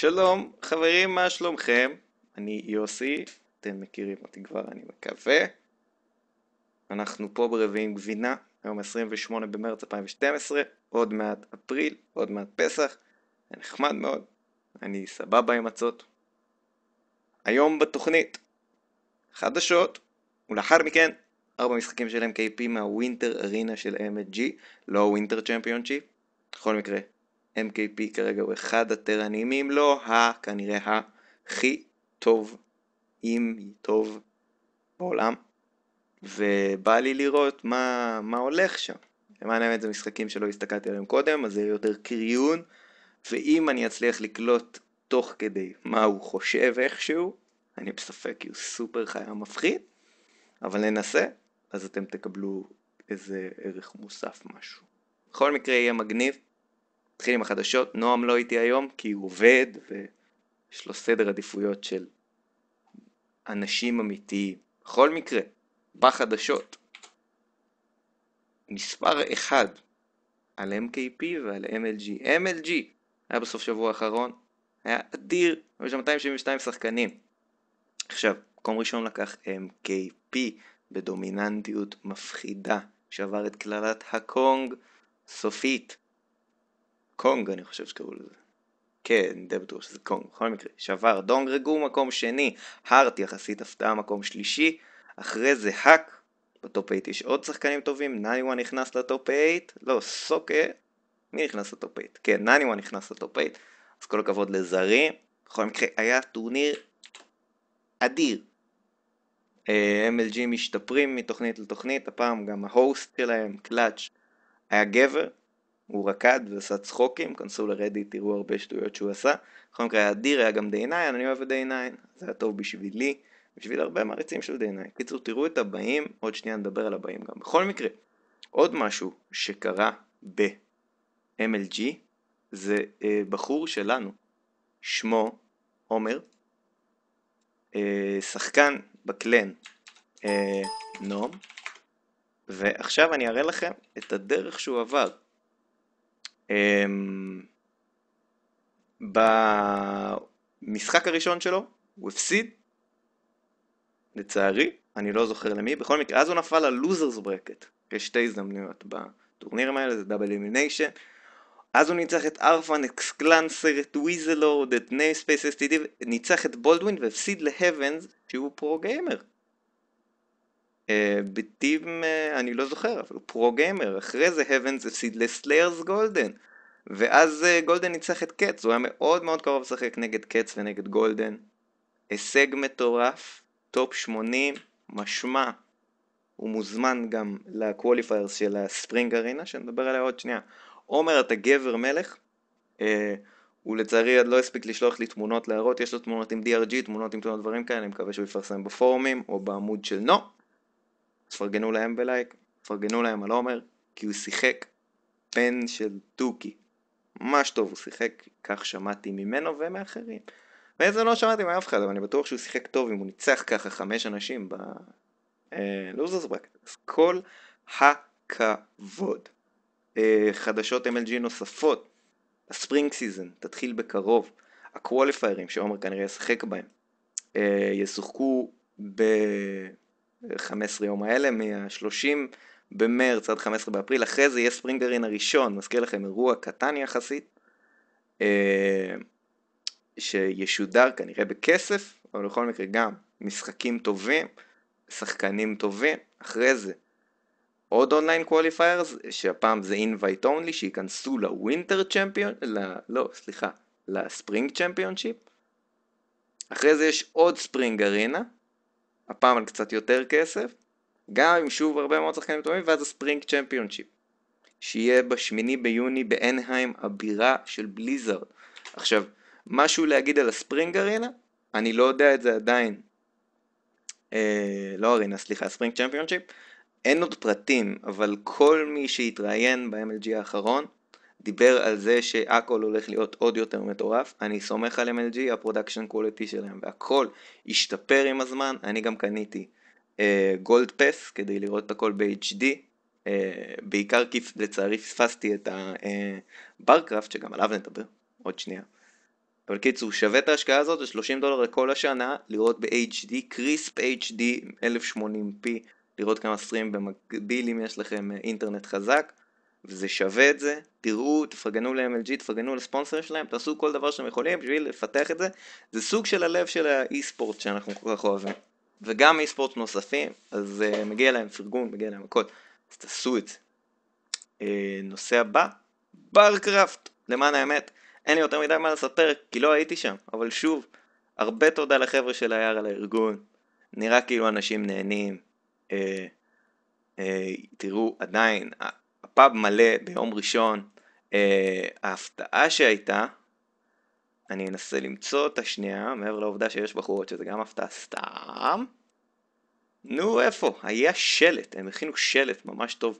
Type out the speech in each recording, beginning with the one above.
שלום, חברים, מה שלומכם? אני יוסי, אתם מכירים אותי כבר, אני מקווה. אנחנו פה ברביעים גבינה, היום 28 במרץ 2012, עוד מעט אפריל, עוד מעט פסח, זה נחמד מאוד, אני סבבה עם מצות. היום בתוכנית, חדשות, ולאחר מכן, ארבע משחקים של MKP מהווינטר ארינה של MSG, לא ווינטר צ'מפיונצ'י בכל מקרה, MKP כרגע הוא אחד הטרנים, אם לא ה... כנראה הכי טוב, אם טוב, בעולם. ובא לי לראות מה, מה הולך שם. למען האמת זה משחקים שלא הסתכלתי עליהם קודם, אז זה יותר קריון, ואם אני אצליח לקלוט תוך כדי מה הוא חושב איכשהו, אני בספק כי הוא סופר חיה מפחיד, אבל ננסה, אז אתם תקבלו איזה ערך מוסף משהו. בכל מקרה יהיה מגניב, נתחיל עם החדשות, נועם לא איתי היום כי הוא עובד ויש לו סדר עדיפויות של אנשים אמיתיים. בכל מקרה, בחדשות, מספר אחד על MKP ועל MLG. MLG היה בסוף שבוע האחרון, היה אדיר, היו שם 272 שחקנים. עכשיו, מקום ראשון לקח MKP בדומיננטיות מפחידה, שעבר את קללת הקונג סופית. קונג אני חושב שקראו לזה. כן, די בטוח שזה קונג, בכל מקרה. שעבר דונג רגו מקום שני, הארט יחסית הפתעה מקום שלישי, אחרי זה האק, בטופ 8 יש עוד שחקנים טובים, נניוואן נכנס לטופ 8, לא, סוקה, מי נכנס לטופ 8? כן, נניוואן נכנס לטופ 8, אז כל הכבוד לזרים. בכל מקרה, היה טורניר אדיר. אה, MLG משתפרים מתוכנית לתוכנית, הפעם גם ההוסט שלהם, קלאץ', היה גבר, הוא רקד ועשה צחוקים, כנסו לרדיט, תראו הרבה שטויות שהוא עשה. בכל מקרה היה אדיר, היה גם די 9 אני אוהב את די 9 זה היה טוב בשבילי, בשביל הרבה מעריצים של די 9 קיצור, תראו את הבאים, עוד שנייה נדבר על הבאים גם. בכל מקרה, עוד משהו שקרה ב-MLG, זה אה, בחור שלנו, שמו עומר, אה, שחקן בקלן אה, נום, ועכשיו אני אראה לכם את הדרך שהוא עבר. אמ, במשחק הראשון שלו הוא הפסיד, לצערי, אני לא זוכר למי, בכל מקרה, אז הוא נפל ללוזרס ברקט, יש שתי הזדמנויות בטורנירים האלה, זה דאבל אלימיניישן, אז הוא ניצח את ארפן, את קלנסר, את ויזלורד, את נייספייס אסטידי, ניצח את בולדווין והפסיד להבנס שהוא פרו גיימר. אה, בטים אה, אני לא זוכר, אבל הוא פרו-גיימר, אחרי זה האבנס הפסיד לסליירס גולדן ואז גולדן אה, ניצח את קץ, הוא היה מאוד מאוד קרוב לשחק נגד קץ ונגד גולדן הישג מטורף, טופ 80, משמע הוא מוזמן גם לקווליפיירס של הספרינג ארינה שנדבר עליה עוד שנייה עומר אתה גבר מלך אה, הוא לצערי עוד לא הספיק לשלוח לי תמונות להראות, יש לו תמונות עם DRG, תמונות עם תמונות דברים כאלה, אני מקווה שהוא יפרסם בפורומים או בעמוד של נו No. תפרגנו להם בלייק, תפרגנו להם על עומר, כי הוא שיחק פן של תוכי. ממש טוב, הוא שיחק, כך שמעתי ממנו ומאחרים. ואיזה לא שמעתי מאף אחד, אבל אני בטוח שהוא שיחק טוב אם הוא ניצח ככה חמש אנשים ב... בלוזרס אה, ברקט. אז כל הכבוד. אה, חדשות MLG נוספות, הספרינג סיזן תתחיל בקרוב, הקווליפיירים שעומר כנראה ישחק בהם, אה, ישוחקו ב... 15 יום האלה, מה-30 במרץ עד 15 באפריל, אחרי זה יהיה ספרינגרין הראשון, מזכיר לכם אירוע קטן יחסית, אה, שישודר כנראה בכסף, אבל בכל מקרה גם משחקים טובים, שחקנים טובים, אחרי זה עוד אונליין קואליפיירס, שהפעם זה אינווייט אונלי, שייכנסו לווינטר צ'מפיון, לא, סליחה, לספרינג צ'מפיונשיפ. אחרי זה יש עוד ספרינג ארינה, הפעם על קצת יותר כסף, גם עם שוב הרבה מאוד שחקנים טובים, ואז הספרינג צ'מפיונשיפ, שיהיה בשמיני ביוני באנהיים הבירה של בליזרד. עכשיו, משהו להגיד על הספרינג ארינה? אני לא יודע את זה עדיין. אה, לא ארינה, סליחה, ספרינג צ'מפיונשיפ. אין עוד פרטים, אבל כל מי שהתראיין ב-MLG האחרון, דיבר על זה שהכל הולך להיות עוד יותר מטורף, אני סומך על MLG, הפרודקשן קולטי שלהם והכל השתפר עם הזמן, אני גם קניתי גולד uh, פס כדי לראות את הכל ב-HD, uh, אה, בעיקר כי לצערי פספסתי את הברקראפט אה, uh, שגם עליו נדבר עוד שנייה. אבל קיצור שווה את ההשקעה הזאת, זה 30 דולר לכל השנה, לראות ב-HD, קריספ HD 1080p, לראות כמה סטרים במקביל אם יש לכם אה, אינטרנט חזק. וזה שווה את זה, תראו, תפרגנו ל-MLG, תפרגנו לספונסר שלהם, תעשו כל דבר שהם יכולים בשביל לפתח את זה, זה סוג של הלב של האי-ספורט שאנחנו כל כך אוהבים, וגם אי-ספורט נוספים, אז uh, מגיע להם פרגון, מגיע להם הכל, אז תעשו את זה. Uh, נושא הבא, ברקראפט, למען האמת, אין לי יותר מדי מה לספר, כי לא הייתי שם, אבל שוב, הרבה תודה לחבר'ה של היער על הארגון, נראה כאילו אנשים נהנים, Uh, uh, תראו, עדיין, פאב מלא ביום ראשון. אה, ההפתעה שהייתה, אני אנסה למצוא אותה שנייה, מעבר לעובדה שיש בחורות שזה גם הפתעה סתם. נו איפה? היה שלט, הם הכינו שלט ממש טוב,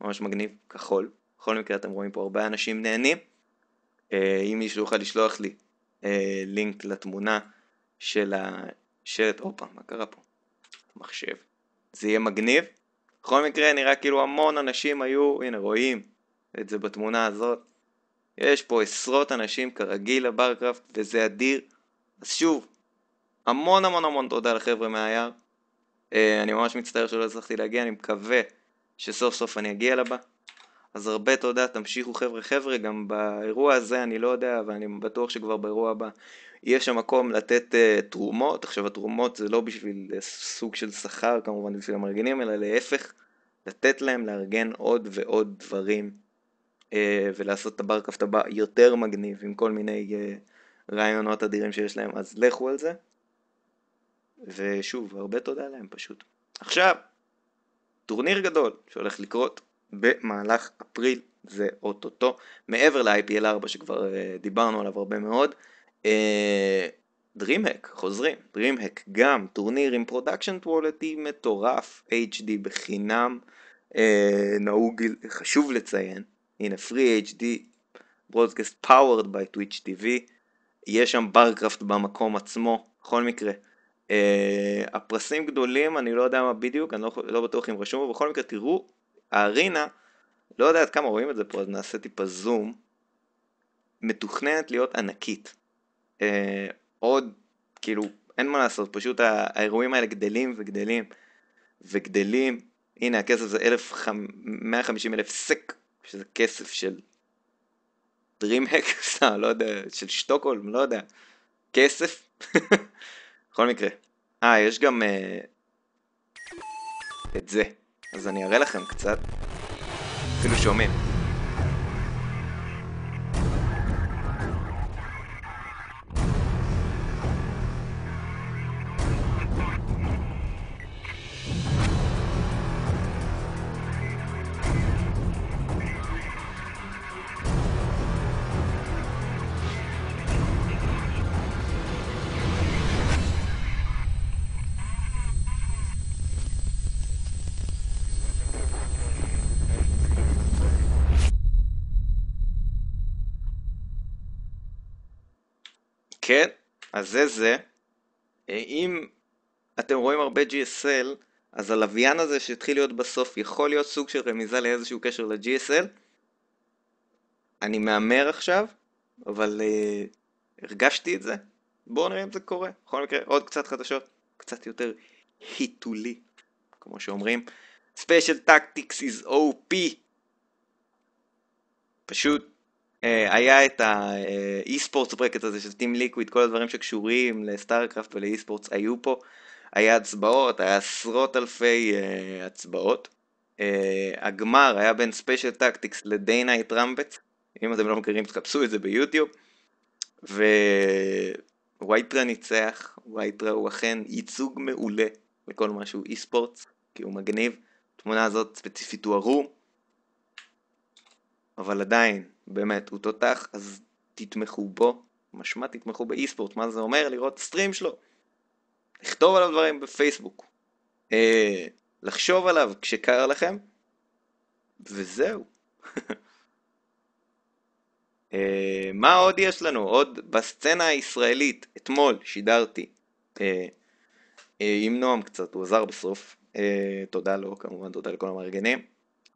ממש מגניב, כחול. בכל מקרה אתם רואים פה הרבה אנשים נהנים. אה, אם מישהו יוכל לשלוח לי אה, לינק לתמונה של השלט, הופה, מה קרה פה? מחשב. זה יהיה מגניב. בכל מקרה נראה כאילו המון אנשים היו, הנה רואים את זה בתמונה הזאת. יש פה עשרות אנשים כרגיל לברקראפט וזה אדיר. אז שוב, המון המון המון תודה לחבר'ה מהיער. אה, אני ממש מצטער שלא הצלחתי להגיע, אני מקווה שסוף סוף אני אגיע לבא. אז הרבה תודה, תמשיכו חבר'ה חבר'ה, גם באירוע הזה, אני לא יודע, אבל אני בטוח שכבר באירוע הבא יהיה שם מקום לתת uh, תרומות, עכשיו התרומות זה לא בשביל uh, סוג של שכר כמובן בשביל המארגנים, אלא להפך, לתת להם לארגן עוד ועוד דברים uh, ולעשות את הבר כפתבה יותר מגניב עם כל מיני uh, רעיונות אדירים שיש להם, אז לכו על זה. ושוב, הרבה תודה להם פשוט. עכשיו, טורניר גדול שהולך לקרות במהלך אפריל, זה אוטוטו, מעבר ל-IPL4 שכבר uh, דיברנו עליו הרבה מאוד. אה, DreamHack חוזרים, DreamHack גם טורניר עם פרודקשן טוולטי מטורף, HD בחינם, uh, נהוג, חשוב לציין, הנה פרי HD, ברודקאסט פאוורד by טוויץ' TV, יש שם ברקראפט במקום עצמו, בכל מקרה. Uh, הפרסים גדולים, אני לא יודע מה בדיוק, אני לא, לא בטוח אם רשום, אבל בכל מקרה תראו הארינה, לא יודע עד כמה רואים את זה פה, אז נעשה טיפה זום, מתוכננת להיות ענקית. אה, עוד, כאילו, אין מה לעשות, פשוט האירועים האלה גדלים וגדלים וגדלים. הנה, הכסף זה 150 אלף סק, שזה כסף של DreamHack, סתם, לא יודע, של שטוקהולם, לא יודע. כסף? בכל מקרה. אה, יש גם... Uh, את זה. אז אני אראה לכם קצת. אפילו שומעים. כן, אז זה זה. אה, אם אתם רואים הרבה GSL, אז הלוויין הזה שהתחיל להיות בסוף יכול להיות סוג של רמיזה לאיזשהו קשר ל-GSL. אני מהמר עכשיו, אבל uh, הרגשתי את זה. בואו נראה אם זה קורה. בכל מקרה, עוד קצת חדשות, קצת יותר היטולי, כמו שאומרים. Special Tactics is OP. פשוט אה, היה את האי-ספורטס ברקט הזה של טים ליקוויד, כל הדברים שקשורים לסטארקראפט ולאי-ספורטס היו פה. היה הצבעות, היה עשרות אלפי uh, הצבעות. Uh, הגמר היה בין ספיישל טקטיקס לדיינייט רמבטס, אם אתם לא מכירים תחפשו את זה ביוטיוב. ווייטרה ניצח, ווייטרה הוא אכן ייצוג מעולה לכל מה שהוא אי ספורטס, כי הוא מגניב. התמונה הזאת ספציפית הוא ערום, אבל עדיין, באמת, הוא תותח, אז תתמכו בו, משמע תתמכו באי-ספורט, מה זה אומר? לראות סטרים שלו, לכתוב עליו דברים בפייסבוק, אה, לחשוב עליו כשקר לכם, וזהו. אה, מה עוד יש לנו? עוד בסצנה הישראלית, אתמול שידרתי אה, אה, עם נועם קצת, הוא עזר בסוף, אה, תודה לו כמובן, תודה לכל המארגנים,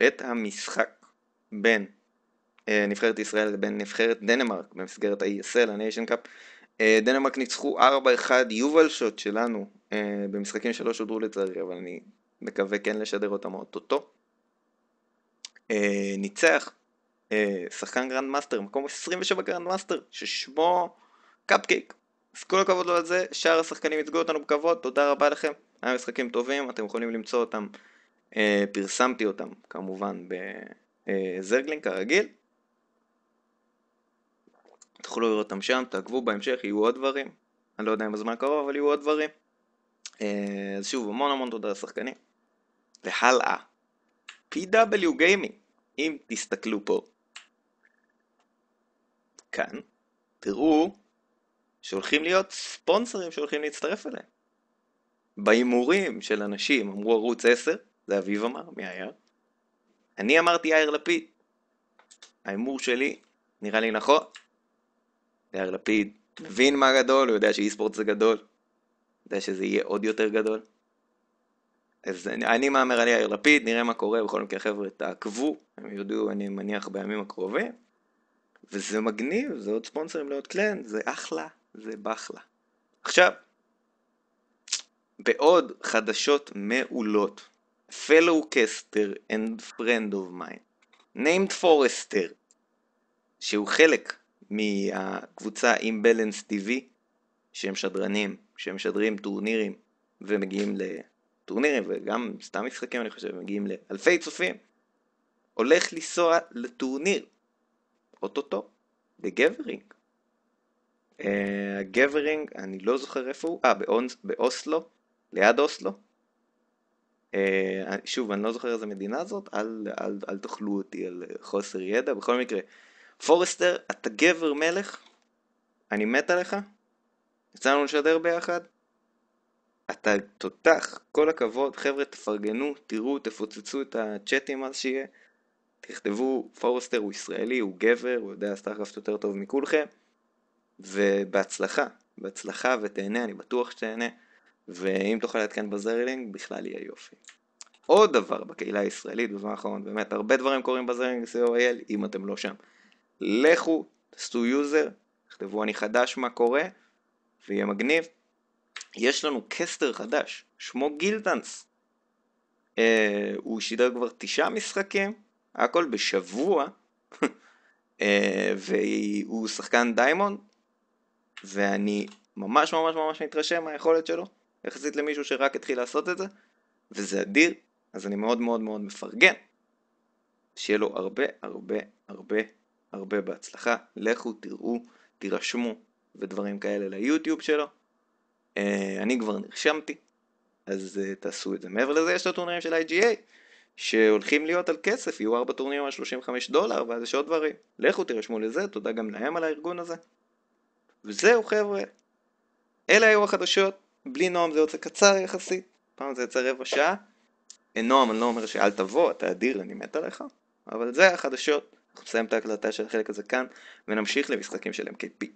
את המשחק בין אה, נבחרת ישראל לבין נבחרת דנמרק במסגרת ה-ESL, ה-Nation Cup. אה, דנמרק ניצחו 4-1 יובל שוט שלנו אה, במשחקים שלא שודרו לצערי, אבל אני מקווה כן לשדר אותם אוטוטו. ניצח שחקן גרנד מאסטר, מקום 27 גרנד מאסטר, ששמו קפקייק. אז כל הכבוד לו על זה, שאר השחקנים ייצגו אותנו בכבוד, תודה רבה לכם. היה משחקים טובים, אתם יכולים למצוא אותם. פרסמתי אותם כמובן בזרגלינג כרגיל. תוכלו לראות אותם שם, תעקבו בהמשך, יהיו עוד דברים. אני לא יודע אם בזמן הקרוב, אבל יהיו עוד דברים. אה, אז שוב, המון המון תודה לשחקנים. והלאה, PW Gaming, אם תסתכלו פה. כאן, תראו שהולכים להיות ספונסרים שהולכים להצטרף אליהם. בהימורים של אנשים אמרו ערוץ 10, זה אביב אמר, מי היה? אני אמרתי יאיר לפיד. ההימור שלי נראה לי נכון, יאיר לפיד מבין מה גדול, הוא יודע שאי ספורט זה גדול, יודע שזה יהיה עוד יותר גדול. אז אני, אני מהמר על יאיר לפיד, נראה מה קורה, בכל מקרה חבר'ה תעקבו, הם יודו אני מניח בימים הקרובים, וזה מגניב, זה עוד ספונסרים לעוד קלן, זה אחלה, זה באחלה. עכשיו, בעוד חדשות מעולות, fellow caster and friend of mine, named forester, שהוא חלק מהקבוצה אימבלנס TV, שהם שדרנים, שהם שמשדרים טורנירים ומגיעים לטורנירים וגם סתם משחקים אני חושב, מגיעים לאלפי צופים, הולך לנסוע לטורניר, אוטוטו, לגברינג. Uh, אה, אני לא זוכר איפה הוא, אה, באונס, באוסלו, ליד אוסלו. Uh, שוב, אני לא זוכר איזה מדינה זאת, אל, אל, אל תאכלו אותי על חוסר ידע, בכל מקרה, פורסטר, אתה גבר מלך? אני מת עליך? יצא לנו לשדר ביחד? אתה תותח, כל הכבוד, חבר'ה תפרגנו, תראו, תפוצצו את הצ'אטים אז שיהיה, תכתבו, פורסטר הוא ישראלי, הוא גבר, הוא יודע סטארקרפט יותר טוב מכולכם, ובהצלחה, בהצלחה ותהנה, אני בטוח שתהנה, ואם תוכל לעדכן בזרלינג, בכלל יהיה יופי. עוד דבר בקהילה הישראלית בזמן האחרון, באמת, הרבה דברים קורים בזרלינג, co.il, אם אתם לא שם. לכו, תעשו יוזר, תכתבו אני חדש מה קורה, ויהיה מגניב. יש לנו קסטר חדש, שמו גילדנס. אה, הוא שידר כבר תשעה משחקים, הכל בשבוע, אה, והוא שחקן דיימונד, ואני ממש ממש ממש מתרשם מהיכולת שלו, יחסית למישהו שרק התחיל לעשות את זה, וזה אדיר, אז אני מאוד מאוד מאוד מפרגן. שיהיה לו הרבה הרבה הרבה הרבה בהצלחה, לכו תראו, תירשמו ודברים כאלה ליוטיוב שלו. אה, אני כבר נרשמתי, אז אה, תעשו את זה. מעבר לזה יש את הטורנירים של IGA, שהולכים להיות על כסף, יהיו ארבע טורנירים על 35 דולר, ואז יש עוד דברים. לכו תירשמו לזה, תודה גם להם על הארגון הזה. וזהו חבר'ה, אלה היו החדשות, בלי נועם זה יוצא קצר יחסית, פעם זה יוצא רבע שעה. אה, נועם, אני לא אומר שאל תבוא, אתה אדיר, אני מת עליך, אבל זה החדשות. אנחנו נסיים את ההקלטה של החלק הזה כאן, ונמשיך למשחקים של MKP.